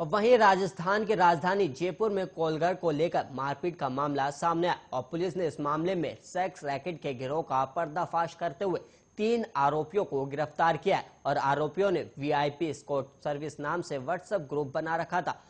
और वहीं राजस्थान के राजधानी जयपुर में कोलगर को लेकर मारपीट का मामला सामने आया और पुलिस ने इस मामले में सेक्स रैकेट के गिरोह का पर्दाफाश करते हुए तीन आरोपियों को गिरफ्तार किया और आरोपियों ने वीआईपी स्कोर्ट सर्विस नाम से व्हाट्सएप ग्रुप बना रखा था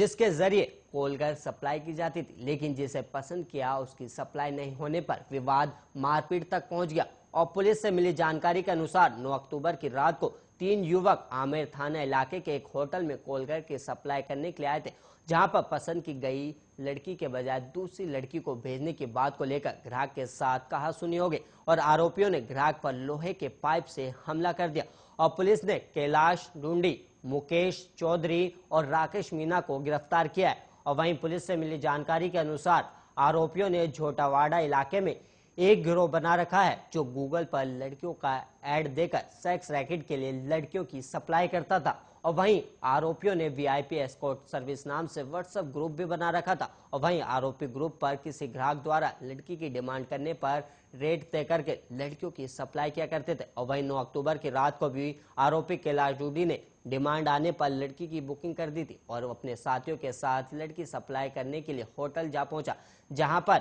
जिसके जरिए कोलगर सप्लाई की जाती थी लेकिन जिसे पसंद किया उसकी सप्लाई नहीं होने पर विवाद मारपीट तक पहुंच गया और पुलिस से मिली जानकारी के अनुसार 9 अक्टूबर की रात को तीन युवक आमेर थाना इलाके के एक होटल में कोलगर की सप्लाई करने के लिए आए थे जहां पर पसंद की गई लड़की के बजाय दूसरी लड़की को भेजने की बात को लेकर ग्राहक के साथ कहा सुनी होगी और आरोपियों ने ग्राहक पर लोहे के पाइप से हमला कर दिया और पुलिस ने कैलाश डूडी मुकेश चौधरी और राकेश मीना को गिरफ्तार किया है और वहीं पुलिस से मिली जानकारी के अनुसार आरोपियों ने झोटावाड़ा इलाके में एक गिरोह बना रखा है जो गूगल पर लड़कियों का एड देकर सेक्स रैकेट के लिए लड़कियों की सप्लाई करता था और वहीं आरोपियों ने वीआईपी एस्कॉर्ट सर्विस नाम से व्हाट्सएप ग्रुप भी बना रखा था और वहीं आरोपी ग्रुप पर किसी ग्राहक द्वारा लड़की की डिमांड करने पर रेट तय करके लड़कियों की सप्लाई किया करते थे और वहीं 9 अक्टूबर की रात को भी आरोपी कैलाश डूडी ने डिमांड आने पर लड़की की बुकिंग कर दी थी और अपने साथियों के साथ लड़की सप्लाई करने के लिए होटल जा पहुंचा जहां पर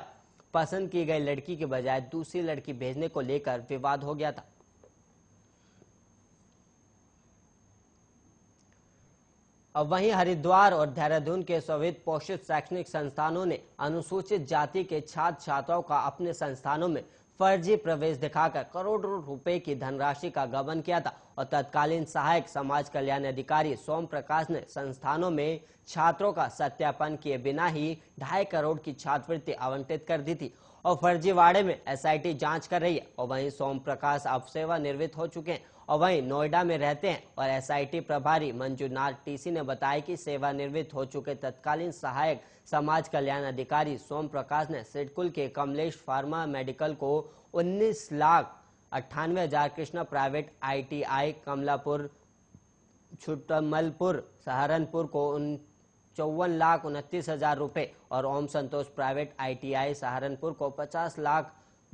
पसंद की गई लड़की के बजाय दूसरी लड़की भेजने को लेकर विवाद हो गया था अब वहीं हरिद्वार और देहरादून के सोवित पोषित शैक्षणिक संस्थानों ने अनुसूचित जाति के छात्र छात्राओं का अपने संस्थानों में फर्जी प्रवेश दिखाकर करोड़ों रुपए की धनराशि का गबन किया था और तत्कालीन सहायक समाज कल्याण अधिकारी सोम प्रकाश ने संस्थानों में छात्रों का सत्यापन किए बिना ही ढाई करोड़ की छात्रवृत्ति आवंटित कर दी थी और फर्जीवाड़े में एसआईटी जांच कर रही है और वहीं सोम प्रकाश अब सेवानिवृत्त हो चुके हैं और वहीं नोएडा में रहते हैं और एसआईटी प्रभारी मंजूनाथ टीसी ने बताया कि सेवानिवृत्त हो चुके तत्कालीन सहायक समाज कल्याण अधिकारी सोम प्रकाश ने सिडकुल के कमलेश फार्मा मेडिकल को उन्नीस लाख अट्ठानवे हजार कृष्णा प्राइवेट आईटीआई कमलापुर छुटमलपुर सहारनपुर को उन चौवन लाख उनतीस हजार रुपये और ओम संतोष प्राइवेट आईटीआई सहारनपुर को पचास लाख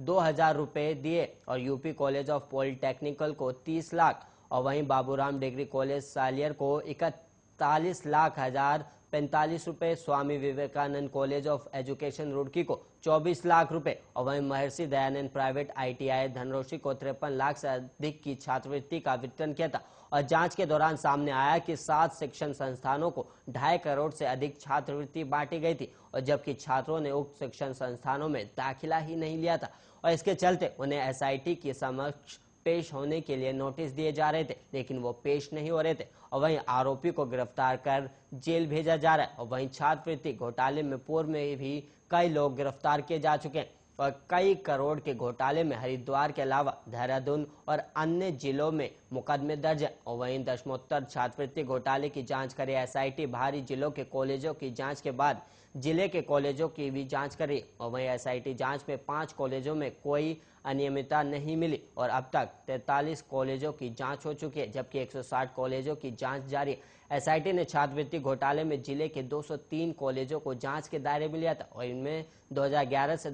दो हजार रुपये दिए और यूपी कॉलेज ऑफ पॉलिटेक्निकल को तीस लाख और वहीं बाबूराम डिग्री कॉलेज सालियर को इकतालीस लाख हजार पैंतालीस रुपए Swami Vivekananda college of education Roorkee को 24 लाख रुपए और वही महर्षि दयानंद प्राइवेट आईटीआई धनरोशी को तिरपन लाख से अधिक की छात्रवृत्ति का वितरण किया था और जांच के दौरान सामने आया कि सात शिक्षण संस्थानों को ढाई करोड़ से अधिक छात्रवृत्ति बांटी गई थी और जबकि छात्रों ने उक्त शिक्षण संस्थानों में दाखिला ही नहीं लिया था और इसके चलते उन्हें एस के समक्ष पेश होने के लिए नोटिस दिए जा रहे थे लेकिन वो पेश नहीं हो रहे थे और वहीं आरोपी को गिरफ्तार कर जेल भेजा जा रहा है और वहीं छात्रवृत्ति घोटाले में पूर्व में भी कई लोग गिरफ्तार किए जा चुके हैं और कई करोड़ के घोटाले में हरिद्वार के अलावा देहरादून और अन्य जिलों में मुकदमे दर्ज और वहीं दशमोत्तर छात्रवृत्ति घोटाले की जांच करे एसआईटी भारी जिलों के कॉलेजों की जांच के बाद जिले के कॉलेजों की भी जांच करी और वहीं एस जांच में पांच कॉलेजों में कोई अनियमितता नहीं मिली और अब तक तैतालीस कॉलेजों की जांच हो चुकी है जबकि 160 कॉलेजों की जांच जारी एस ने छात्रवृत्ति घोटाले में जिले के 203 कॉलेजों को जांच के दायरे में लिया था और इनमें 2011 से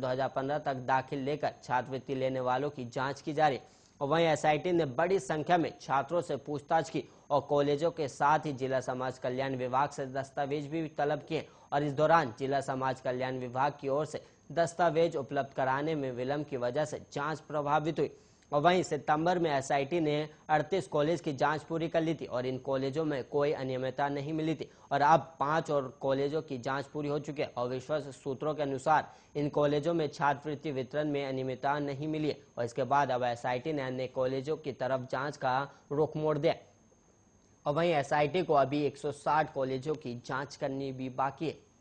पंद्रह तक दाखिल लेकर छात्रवृत्ति लेने वालों की जांच की जा रही और वहीं एसआईटी ने बड़ी संख्या में छात्रों से पूछताछ की और कॉलेजों के साथ ही जिला समाज कल्याण विभाग से दस्तावेज भी तलब किए और इस दौरान जिला समाज कल्याण विभाग की ओर से दस्तावेज उपलब्ध कराने में विलंब की वजह से जांच प्रभावित हुई और वहीं सितंबर में एसआईटी ने 38 कॉलेज की जांच पूरी कर ली थी और इन कॉलेजों में कोई अनियमितता नहीं मिली थी और अब पांच और कॉलेजों की जांच पूरी हो चुकी है और सूत्रों के अनुसार इन कॉलेजों में छात्रवृत्ति वितरण में अनियमितता नहीं मिली है और इसके बाद अब एस ने अन्य कॉलेजों की तरफ जाँच का रुख मोड़ दिया और वहीं एस को अभी एक कॉलेजों की जाँच करनी भी बाकी है